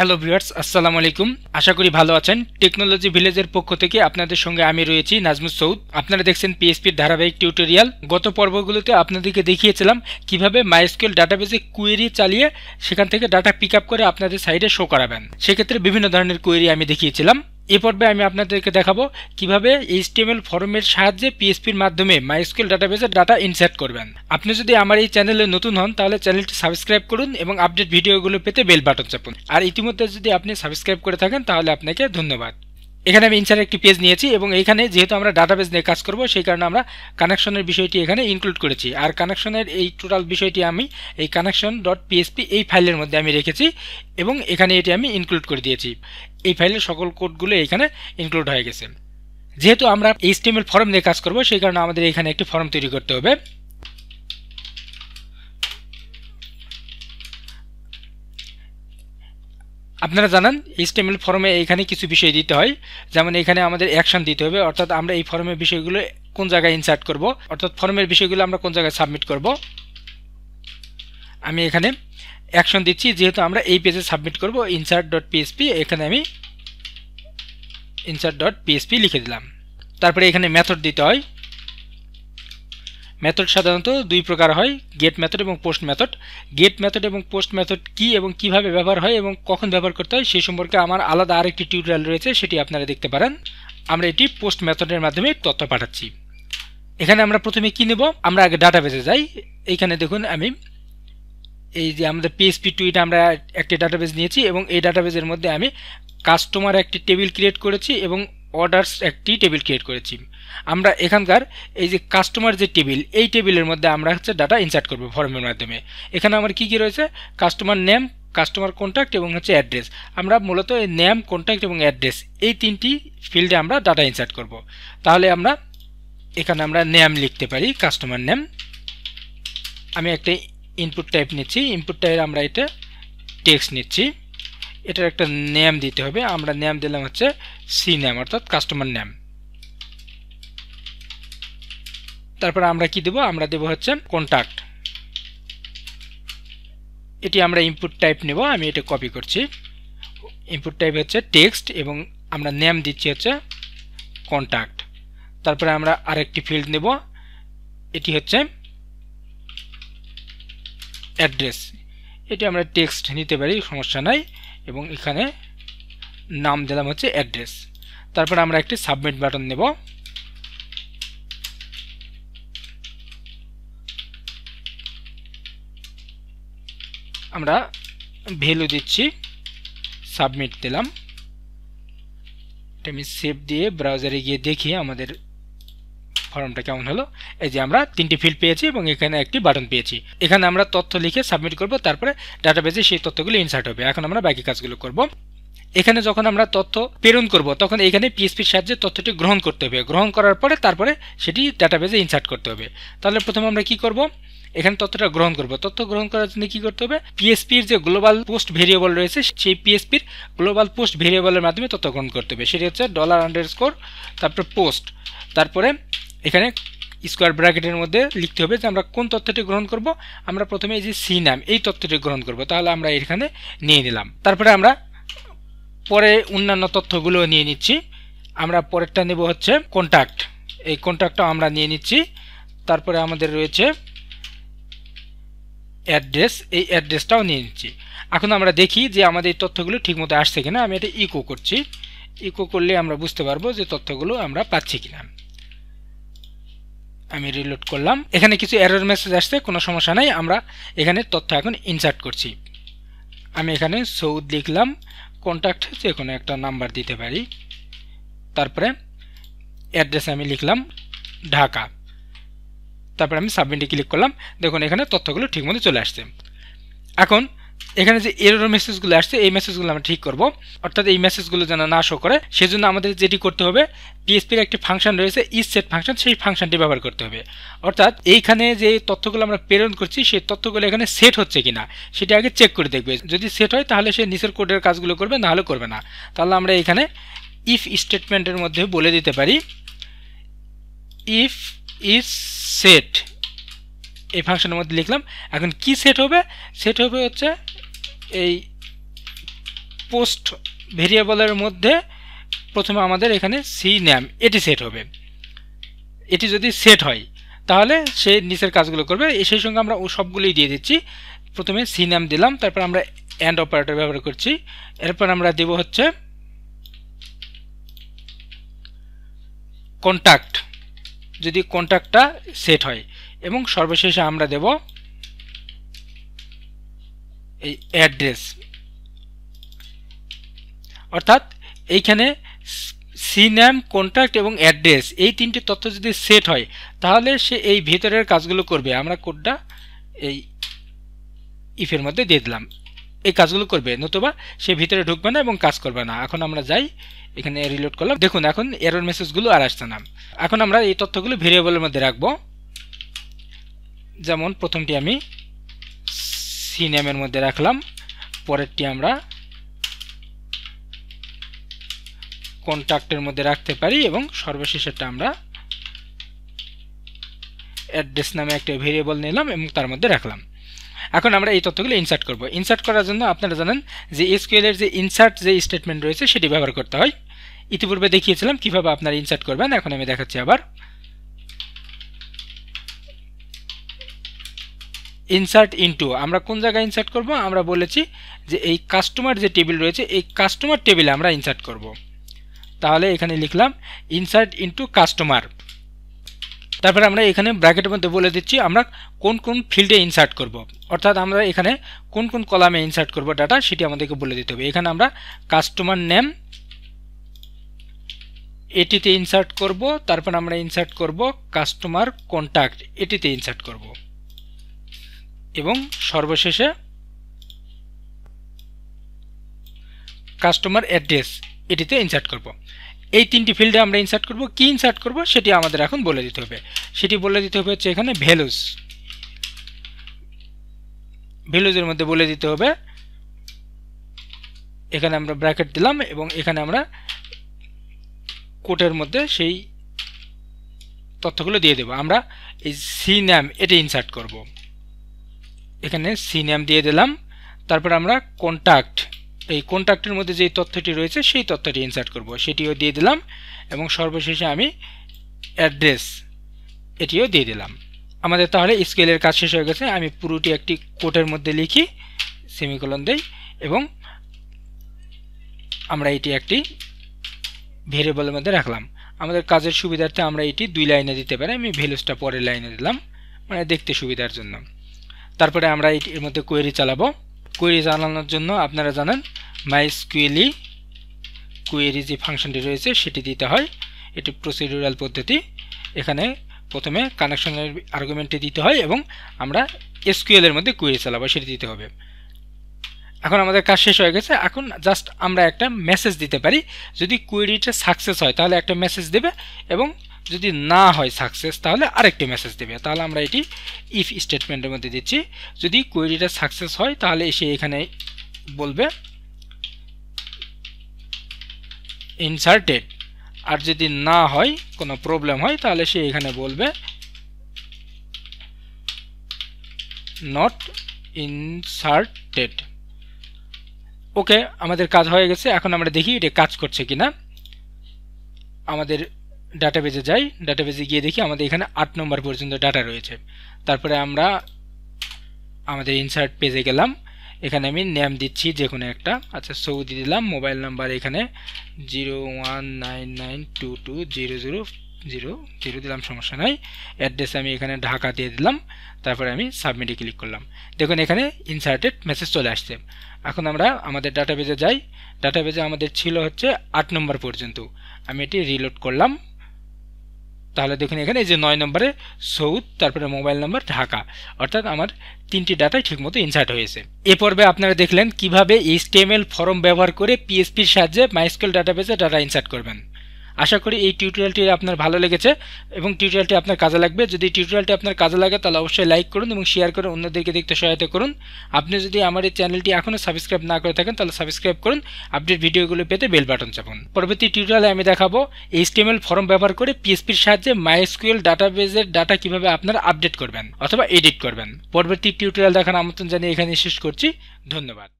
Hello viewers আসসালামু আলাইকুম আশা করি ভালো আছেন টেকনোলজি ভিলেজের পক্ষ থেকে আপনাদের সঙ্গে আমি রয়েছি নাজমুল সৌদ আপনারা দেখছেন পিএসপির ধারাবাহিক টিউটোরিয়াল গত পর্বগুলোতে আপনাদেরকে দেখিয়েছিলাম কিভাবে মাইস্কুয়েল ডাটাবেসে কুয়েরি চালিয়ে সেখান থেকে ডাটা পিক আপ করে আপনাদের সাইডে শো করাবেন সেক্ষেত্রে বিভিন্ন ধরনের কুয়েরি আমি দেখিয়েছিলাম এ পর্বে আমি আপনাদেরকে দেখাবো কিভাবে এইচটিএমএল ফর্মের সাহায্যে পিএসপির মাধ্যমে মাইস্কুল ডাটাবেসের ডাটা ইনসার্ট করবেন আপনি যদি আমার এই চ্যানেলে নতুন হন তাহলে চ্যানেলটি সাবস্ক্রাইব করুন এবং আপডেট ভিডিওগুলো পেতে বেল বাটন চাপুন আর ইতিমধ্যে যদি আপনি সাবস্ক্রাইব করে থাকেন তাহলে আপনাকে ধন্যবাদ এখানে আমি ইনসারের একটি পেজ নিয়েছি এবং এখানে যেহেতু আমরা ডাটাবেজ নিয়ে কাজ করব সেই কারণে আমরা কানেকশনের বিষয়টি এখানে ইনক্লুড করেছি আর কানেকশনের এই টোটাল বিষয়টি আমি এই কানেকশন ডট পিএসপি এই ফাইলের মধ্যে আমি রেখেছি এবং এখানে এটি আমি ইনক্লুড করে দিয়েছি এই ফাইলের সকল কোডগুলো এখানে ইনক্লুড হয়ে গেছে যেহেতু আমরা এইচটিএমএল ফর্ম নিয়ে কাজ করব সেই কারণে আমাদের এখানে একটি ফর্ম তৈরি করতে হবে আপনারা জানান এইচটিএমএল ফর্মে এইখানে কিছু বিষয় দিতে হয় যেমন এখানে আমাদের অ্যাকশন দিতে হবে অর্থাৎ আমরা এই ফর্মের বিষয়গুলো কোন জায়গায় ইনসার্ট করব অর্থাৎ ফর্মের বিষয়গুলো আমরা কোন জায়গায় সাবমিট করব আমি এখানে অ্যাকশন দিচ্ছি যেহেতু আমরা এই পেজে সাবমিট করব ইনসার্ট ডট পিএসপি এখানে আমি ইনসার্ট ডট পিএসপি লিখে দিলাম তারপরে এখানে মেথড দিতে হয় মেথড সাধারণত দুই প্রকার হয় গেট মেথড এবং পোস্ট মেথড গেট মেথড এবং পোস্ট মেথড কি এবং কিভাবে ব্যবহার হয় এবং কখন ব্যবহার করতে হয় সেই সম্পর্কে আমার আলাদা আরেকটি টিউটোরিয়াল রয়েছে সেটি আপনারা দেখতে পারেন আমরা এটি পোস্ট মেথডের মাধ্যমে তথ্য পাঠাচ্ছি এখানে আমরা প্রথমে কী নেব আমরা আগে ডাটাবেসে যাই এইখানে দেখুন আমি এই যে আমাদের পিএসপি টুইটে আমরা একটি ডাটাবেজ নিয়েছি এবং এই ডাটাবেজের মধ্যে আমি কাস্টমার একটি টেবিল ক্রিয়েট করেছি এবং অর্ডার্স একটি টেবিল ক্রিয়েট করেছি আমরা এখানকার এই যে কাস্টমার যে টেবিল এই টেবিলের মধ্যে আমরা হচ্ছে ডাটা ইনসার্ট করব ফর্মের মাধ্যমে এখানে আমার কি কি রয়েছে কাস্টমার নেম কাস্টমার কন্ট্যাক্ট এবং হচ্ছে অ্যাড্রেস আমরা মূলত এই নেম কন্ট্যাক্ট এবং অ্যাড্রেস এই তিনটি ফিল্ডে আমরা ডাটা ইনসার্ট করব তাহলে আমরা এখানে আমরা নেম লিখতে পারি কাস্টমার নেম আমি একটা ইনপুট টাইপ নিচ্ছি ইনপুট টাইপ আমরা এটা টেক্সট নিচ্ছি এটার একটা নেম দিতে হবে আমরা নেম দিলাম হচ্ছে সি নেম অর্থাৎ কাস্টমার নেম তারপর আমরা কি দেব আমরা দেব হচ্ছে কন্ট্যাক্ট এটি আমরা ইনপুট টাইপ নেব আমি এটা কপি করছি ইনপুট টাইপ হচ্ছে টেক্সট এবং আমরা নেম দিচ্ছি হচ্ছে কন্ট্যাক্ট তারপরে আমরা আরেকটি ফিল্ড নেব এটি হচ্ছে অ্যাড্রেস এটি আমরা টেক্সট নিতে পারি সমস্যা নাই এবং এখানে নাম দিলাম হচ্ছে অ্যাড্রেস তারপর আমরা একটি সাবমিট বাটন নেব আমরা ভ্যালু দিচ্ছি সাবমিট দিলাম আমি সেভ দিয়ে ব্রাউজারে গিয়ে দেখি আমাদের ফর্মটা কেমন হলো এই যে আমরা তিনটি ফিল্ড পেয়েছি এবং এখানে একটি বাটন পেয়েছি এখানে আমরা তথ্য লিখে সাবমিট করব তারপরে ডাটাবেজে সেই তথ্যগুলো ইনসার্ট হবে এখন আমরা বাকি কাজগুলো করব এখানে যখন আমরা তথ্য প্রেরণ করব তখন এখানে পিএসপির সাহায্যে তথ্যটি গ্রহণ করতে হবে গ্রহণ করার পরে তারপরে সেটি ডাটাবেজে ইনসার্ট করতে হবে তাহলে প্রথমে আমরা কি করব এখানে তথ্যটা গ্রহণ করব তথ্য গ্রহণ করার জন্য কি করতে হবে পিএসপির যে গ্লোবাল পোস্ট ভেরিয়েবল রয়েছে সেই পিএসপির গ্লোবাল পোস্ট ভেরিয়েবলের মাধ্যমে তথ্য গ্রহণ করতে হবে সেটি হচ্ছে ডলার আন্ডার স্কোর তারপরে পোস্ট তারপরে এখানে স্কোয়ার ব্র্যাকেটের মধ্যে লিখতে হবে যে আমরা কোন তথ্যটি গ্রহণ করব আমরা প্রথমে এই যে সি নাম এই তথ্যটি গ্রহণ করব তাহলে আমরা এখানে নিয়ে নিলাম তারপরে আমরা পরে অন্যান্য তথ্যগুলো নিয়ে নিচ্ছি আমরা পরেরটা নেব হচ্ছে কন্ট্যাক্ট এই কন্ট্যাক্টটাও আমরা নিয়ে নিচ্ছি তারপরে আমাদের রয়েছে অ্যাড্রেস এই অ্যাড্রেসটাও নিয়ে নিচ্ছি এখন আমরা দেখি যে আমাদের এই তথ্যগুলো ঠিকমতো আসছে কিনা আমি এটা ইকো করছি ইকো করলে আমরা বুঝতে পারবো যে তথ্যগুলো আমরা পাচ্ছি কিনা আমি রিলোড করলাম এখানে কিছু এরর মেসেজ আসছে কোনো সমস্যা নাই আমরা এখানে তথ্য এখন ইনসার্ট করছি আমি এখানে সৌদ লিখলাম কন্ট্যাক্ট যে কোনো একটা নাম্বার দিতে পারি তারপরে অ্যাড্রেস আমি লিখলাম ঢাকা তারপর আমি সাবমিটে ক্লিক করলাম দেখুন এখানে তথ্যগুলো ঠিকমতো চলে আসছে এখন এখানে যে এরোর মেসেজগুলো আসছে এই মেসেজগুলো আমরা ঠিক করব অর্থাৎ এই মেসেজগুলো যেন না শো করে সেজন্য আমাদের যেটি করতে হবে পিএসপির একটি ফাংশন রয়েছে ইস সেট ফাংশন সেই ফাংশনটি ব্যবহার করতে হবে অর্থাৎ এইখানে যে তথ্যগুলো আমরা প্রেরণ করছি সেই তথ্যগুলো এখানে সেট হচ্ছে কিনা সেটি আগে চেক করে দেখবে যদি সেট হয় তাহলে সে নিচের কোডের কাজগুলো করবে নাহলে করবে না তাহলে আমরা এখানে ইফ স্টেটমেন্টের মধ্যে বলে দিতে পারি ইফ ইস সেট এই ফাংশনের মধ্যে লিখলাম এখন কি সেট হবে সেট হবে হচ্ছে এই পোস্ট ভেরিয়েবলের মধ্যে প্রথমে আমাদের এখানে সি ন্যাম এটি সেট হবে এটি যদি সেট হয় তাহলে সে নিচের কাজগুলো করবে সেই সঙ্গে আমরা ও সবগুলোই দিয়ে দিচ্ছি প্রথমে সি ন্যাম দিলাম তারপর আমরা অ্যান্ড অপারেটর ব্যবহার করছি এরপর আমরা দেব হচ্ছে কন্ট্যাক্ট যদি কন্ট্যাক্টটা সেট হয় এবং সর্বশেষে আমরা দেব এই অ্যাড্রেস অর্থাৎ এইখানে সি ন্যাম কন্ট্রাক্ট এবং অ্যাড্রেস এই তিনটি তথ্য যদি সেট হয় তাহলে সে এই ভেতরের কাজগুলো করবে আমরা কোডটা এই ইফের মধ্যে দিয়ে দিলাম এই কাজগুলো করবে নতুবা সে ভিতরে ঢুকবে না এবং কাজ করবে না এখন আমরা যাই এখানে রিলোড করলাম দেখুন এখন এরর মেসেজগুলো আর আসছে না এখন আমরা এই তথ্যগুলো ভেরিয়েবলের মধ্যে রাখবো যেমন প্রথমটি আমি সি নেমের মধ্যে রাখলাম পরেরটি আমরা কন্ট্যাক্টের মধ্যে রাখতে পারি এবং সর্বশেষেরটা আমরা অ্যাড্রেস নামে একটা ভেরিয়েবল নিলাম এবং তার মধ্যে রাখলাম এখন আমরা এই তথ্যগুলো ইনসার্ট করব ইনসার্ট করার জন্য আপনারা জানেন যে স্কুয়েলের যে ইনসার্ট যে স্টেটমেন্ট রয়েছে সেটি ব্যবহার করতে হয় ইতিপূর্বে দেখিয়েছিলাম কিভাবে আপনারা ইনসার্ট করবেন এখন আমি দেখাচ্ছি আবার ইনসার্ট ইনটু আমরা কোন জায়গায় ইনসার্ট করব আমরা বলেছি যে এই কাস্টমার যে টেবিল রয়েছে এই কাস্টমার টেবিলে আমরা ইনসার্ট করব তাহলে এখানে লিখলাম ইনসার্ট ইনটু কাস্টমার তারপরে আমরা এখানে ব্র্যাকেটের মধ্যে বলে দিচ্ছি আমরা কোন কোন ফিল্ডে ইনসার্ট করব। অর্থাৎ আমরা এখানে কোন কোন কলামে ইনসার্ট করব ডাটা সেটি আমাদেরকে বলে দিতে হবে এখানে আমরা কাস্টমার নেম এটিতে ইনসার্ট করব তারপর আমরা ইনসার্ট করব কাস্টমার কন্ট্যাক্ট এটিতে ইনসার্ট করব এবং সর্বশেষে কাস্টমার অ্যাড্রেস এটিতে ইনসার্ট করব এই তিনটি ফিল্ডে আমরা ইনসার্ট করব কি ইনসার্ট করব সেটি আমাদের এখন বলে দিতে হবে সেটি বলে দিতে হবে হচ্ছে এখানে ভ্যালুস ভ্যালুজের মধ্যে বলে দিতে হবে এখানে আমরা ব্র্যাকেট দিলাম এবং এখানে আমরা কোটের মধ্যে সেই তথ্যগুলো দিয়ে দেবো আমরা এই সি ন্যাম এটা ইনসার্ট করব। এখানে সি ন্যাম দিয়ে দিলাম তারপর আমরা কন্ট্যাক্ট এই কন্ট্যাক্টের মধ্যে যে তথ্যটি রয়েছে সেই তথ্যটি ইনসার্ট করব সেটিও দিয়ে দিলাম এবং সর্বশেষে আমি অ্যাড্রেস এটিও দিয়ে দিলাম আমাদের তাহলে স্কেলের কাজ শেষ হয়ে গেছে আমি পুরোটি একটি কোটের মধ্যে লিখি সেমিকোলন দেই এবং আমরা এটি একটি ভেরিয়েবলের মধ্যে রাখলাম আমাদের কাজের সুবিধার্থে আমরা এটি দুই লাইনে দিতে পারি আমি ভ্যালুসটা পরের লাইনে দিলাম মানে দেখতে সুবিধার জন্য তারপরে আমরা এর মধ্যে কোয়েরি চালাবো কোয়েরি চালানোর জন্য আপনারা জানেন স্কুয়েলি কোয়েরি যে ফাংশনটি রয়েছে সেটি দিতে হয় এটি প্রসিডিউরাল পদ্ধতি এখানে প্রথমে কানেকশনের আর্গুমেন্টটি দিতে হয় এবং আমরা এসকিউএলের মধ্যে কোয়েরি চালাবো সেটি দিতে হবে এখন আমাদের কাজ শেষ হয়ে গেছে এখন জাস্ট আমরা একটা মেসেজ দিতে পারি যদি কুয়েরিটা সাকসেস হয় তাহলে একটা মেসেজ দেবে এবং যদি না হয় সাকসেস তাহলে আরেকটি মেসেজ দেবে তাহলে আমরা এটি ইফ স্টেটমেন্টের মধ্যে দিচ্ছি যদি কুয়েরিটা সাকসেস হয় তাহলে সে এখানে বলবে ইনসার্টেড আর যদি না হয় কোনো প্রবলেম হয় তাহলে সে এখানে বলবে নট ইনসার্টেড ওকে আমাদের কাজ হয়ে গেছে এখন আমরা দেখি এটা কাজ করছে কিনা আমাদের ডাটাবেজে যাই ডাটাবেজে গিয়ে দেখি আমাদের এখানে আট নম্বর পর্যন্ত ডাটা রয়েছে তারপরে আমরা আমাদের ইনসার্ট পেজে গেলাম এখানে আমি নেম দিচ্ছি যে কোনো একটা আচ্ছা সৌদি দিলাম মোবাইল নাম্বার এখানে zero one nine nine two two zero zero zero zero দিলাম সমস্যা নাই অ্যাড্রেস আমি এখানে ঢাকা দিয়ে দিলাম তারপরে আমি সাবমিটে ক্লিক করলাম দেখুন এখানে ইনসার্টেড মেসেজ চলে আসছে এখন আমরা আমাদের ডাটাবেজে যাই ডাটাবেজে আমাদের ছিল হচ্ছে আট নম্বর পর্যন্ত আমি এটি রিলোড করলাম তাহলে দেখুন এখানে যে নয় নম্বরে সৌদ তারপরে মোবাইল নম্বর ঢাকা অর্থাৎ আমার তিনটি ডাটাই ঠিকমতো ইনসার্ট হয়েছে এ পর্বে আপনারা দেখলেন কিভাবে এইচটিএমএল ফর্ম ব্যবহার করে পিএসপির সাহায্যে মাইস্কেল ডাটাবেজে ডাটা ইনসার্ট করবেন আশা করি এই টিউটোরিয়ালটি আপনার ভালো লেগেছে এবং টিউটোরিয়ালটি আপনার কাজে লাগবে যদি টিউটোরিয়ালটি আপনার কাজে লাগে তাহলে অবশ্যই লাইক করুন এবং শেয়ার করে অন্যদেরকে দেখতে সহায়তা করুন আপনি যদি আমার এই চ্যানেলটি এখনও সাবস্ক্রাইব না করে থাকেন তাহলে সাবস্ক্রাইব করুন আপডেট ভিডিওগুলো পেতে বেল বাটন চাপুন পরবর্তী টিউটোরিয়ালে আমি দেখাবো এইচটিএমএল ফর্ম ব্যবহার করে পিএসপির সাহায্যে মাইস্কুয়েল ডাটাবেজের ডাটা কীভাবে আপনারা আপডেট করবেন অথবা এডিট করবেন পরবর্তী টিউটোরিয়াল দেখার আমন্ত্রণ জানিয়ে এখানে শেষ করছি ধন্যবাদ